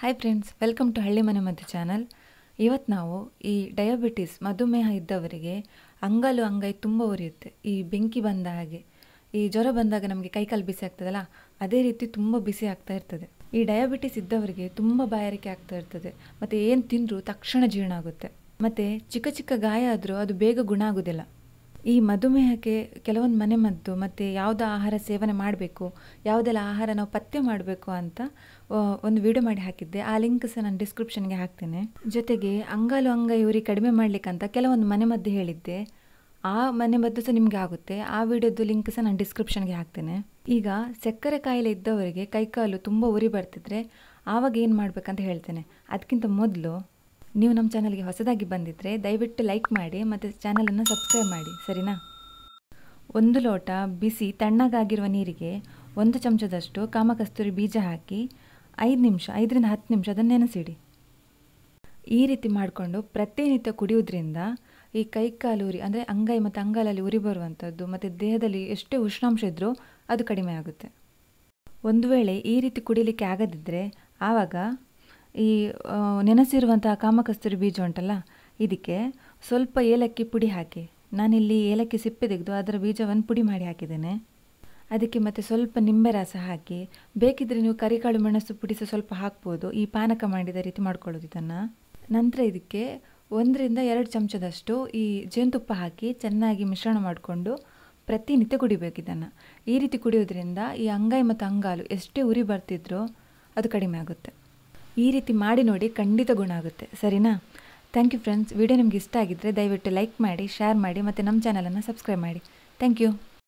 hi friends welcome to ಹಳ್ಳಿ ಮನೆ ಮದ್ದು ಚಾನಲ್ ಇವತ್ತು ನಾವು ಈ ಡಯಾಬಿಟಿಸ್ ಮಧುಮೇಹ ಇದ್ದವರಿಗೆ ಅಂಗಲು ಅಂಗೈ ತುಂಬ ಉರಿಯುತ್ತೆ ಈ ಬೆಂಕಿ ಬಂದ ಹಾಗೆ ಈ ಜ್ವರ ಬಂದಾಗ ನಮಗೆ ಕೈಕಾಲು ಬಿಸಿ ಆಗ್ತದಲ್ಲ ಅದೇ ರೀತಿ ತುಂಬ ಬಿಸಿ ಆಗ್ತಾ ಇರ್ತದೆ ಈ ಡಯಾಬಿಟಿಸ್ ಇದ್ದವರಿಗೆ ತುಂಬ ಬಾಯಾರಿಕೆ ಆಗ್ತಾ ಇರ್ತದೆ ಮತ್ತು ಏನು ತಿಂದರೂ ತಕ್ಷಣ ಜೀರ್ಣ ಆಗುತ್ತೆ ಮತ್ತು ಚಿಕ್ಕ ಚಿಕ್ಕ ಗಾಯ ಆದರೂ ಅದು ಬೇಗ ಗುಣ ಆಗೋದಿಲ್ಲ ಈ ಮಧುಮೇಹಕ್ಕೆ ಕೆಲವೊಂದು ಮನೆಮದ್ದು ಮತ್ತು ಯಾವುದು ಆಹಾರ ಸೇವನೆ ಮಾಡಬೇಕು ಯಾವುದೆಲ್ಲ ಆಹಾರ ನಾವು ಪತ್ತೆ ಮಾಡಬೇಕು ಅಂತ ಒಂದು ವಿಡಿಯೋ ಮಾಡಿ ಹಾಕಿದ್ದೆ ಆ ಲಿಂಕ್ ಸಹ ನಾನು ಡಿಸ್ಕ್ರಿಪ್ಷನ್ಗೆ ಹಾಕ್ತೇನೆ ಜೊತೆಗೆ ಅಂಗಾಲು ಅಂಗ ಇವರಿ ಕಡಿಮೆ ಮಾಡಲಿಕ್ಕಂತ ಕೆಲವೊಂದು ಮನೆ ಮದ್ದು ಹೇಳಿದ್ದೆ ಆ ಮನೆ ಮದ್ದು ಸಹ ನಿಮಗೆ ಆಗುತ್ತೆ ಆ ವಿಡಿಯೋದು ಲಿಂಕ್ ಸಹ ನಾನು ಡಿಸ್ಕ್ರಿಪ್ಷನ್ಗೆ ಹಾಕ್ತೇನೆ ಈಗ ಸಕ್ಕರೆ ಕಾಯಿಲೆ ಇದ್ದವರಿಗೆ ಕೈಕಾಲು ತುಂಬ ಉರಿ ಬರ್ತಿದ್ರೆ ಆವಾಗ ಏನು ಮಾಡಬೇಕಂತ ಹೇಳ್ತೇನೆ ಅದಕ್ಕಿಂತ ಮೊದಲು ನೀವು ನಮ್ಮ ಚಾನಲ್ಗೆ ಹೊಸದಾಗಿ ಬಂದಿದ್ದರೆ ದಯವಿಟ್ಟು ಲೈಕ್ ಮಾಡಿ ಮತ್ತು ಚಾನಲನ್ನು ಸಬ್ಸ್ಕ್ರೈಬ್ ಮಾಡಿ ಸರಿನಾ ಒಂದು ಲೋಟ ಬಿಸಿ ತಣ್ಣಗಾಗಿರುವ ನೀರಿಗೆ ಒಂದು ಚಮಚದಷ್ಟು ಕಾಮಕಸ್ತೂರಿ ಬೀಜ ಹಾಕಿ ಐದು ನಿಮಿಷ ಐದರಿಂದ ಹತ್ತು ನಿಮಿಷ ಅದನ್ನು ನೆನೆಸಿಡಿ ಈ ರೀತಿ ಮಾಡಿಕೊಂಡು ಪ್ರತಿನಿತ್ಯ ಕುಡಿಯೋದ್ರಿಂದ ಈ ಕೈಕಾಲು ಉರಿ ಅಂದರೆ ಅಂಗೈ ಮತ್ತು ಅಂಗಾಲಲ್ಲಿ ಉರಿ ಬರುವಂಥದ್ದು ಮತ್ತು ದೇಹದಲ್ಲಿ ಎಷ್ಟೇ ಉಷ್ಣಾಂಶ ಇದ್ದರೂ ಅದು ಕಡಿಮೆ ಆಗುತ್ತೆ ಒಂದು ವೇಳೆ ಈ ರೀತಿ ಕುಡಿಲಿಕ್ಕೆ ಆಗದಿದ್ದರೆ ಆವಾಗ ಈ ನೆನೆಸಿರುವಂಥ ಕಾಮಕಸ್ತೂರಿ ಬೀಜ ಉಂಟಲ್ಲ ಇದಕ್ಕೆ ಸ್ವಲ್ಪ ಏಲಕ್ಕಿ ಪುಡಿ ಹಾಕಿ ನಾನಿಲ್ಲಿ ಏಲಕ್ಕಿ ಸಿಪ್ಪೆ ತೆಗೆದು ಅದರ ಬೀಜವನ್ನು ಪುಡಿ ಮಾಡಿ ಹಾಕಿದ್ದೇನೆ ಅದಕ್ಕೆ ಮತ್ತೆ ಸ್ವಲ್ಪ ನಿಂಬೆ ರಸ ಹಾಕಿ ಬೇಕಿದ್ದರೆ ನೀವು ಕರಿಕಾಳು ಮೆಣಸು ಪುಡಿಸ ಸ್ವಲ್ಪ ಹಾಕ್ಬೋದು ಈ ಪಾನಕ ಮಾಡಿದ ರೀತಿ ಮಾಡ್ಕೊಳ್ಳೋದು ಇದನ್ನು ನಂತರ ಇದಕ್ಕೆ ಒಂದರಿಂದ ಎರಡು ಚಮಚದಷ್ಟು ಈ ಜೇನುತುಪ್ಪ ಹಾಕಿ ಚೆನ್ನಾಗಿ ಮಿಶ್ರಣ ಮಾಡಿಕೊಂಡು ಪ್ರತಿನಿತ್ಯ ಕುಡಿಬೇಕು ಇದನ್ನು ಈ ರೀತಿ ಕುಡಿಯೋದ್ರಿಂದ ಈ ಅಂಗೈ ಮತ್ತು ಅಂಗಾಲು ಎಷ್ಟೇ ಉರಿ ಬರ್ತಿದ್ರೂ ಅದು ಕಡಿಮೆ ಆಗುತ್ತೆ ಈ ರೀತಿ ಮಾಡಿ ನೋಡಿ ಖಂಡಿತ ಗುಣ ಆಗುತ್ತೆ ಸರಿನಾ ಥ್ಯಾಂಕ್ ಯು ಫ್ರೆಂಡ್ಸ್ ವಿಡಿಯೋ ನಿಮ್ಗೆ ಇಷ್ಟ ಆಗಿದ್ದರೆ ದಯವಿಟ್ಟು ಲೈಕ್ ಮಾಡಿ ಶೇರ್ ಮಾಡಿ ಮತ್ತು ನಮ್ಮ ಚಾನಲನ್ನು ಸಬ್ಸ್ಕ್ರೈಬ್ ಮಾಡಿ ಥ್ಯಾಂಕ್ ಯು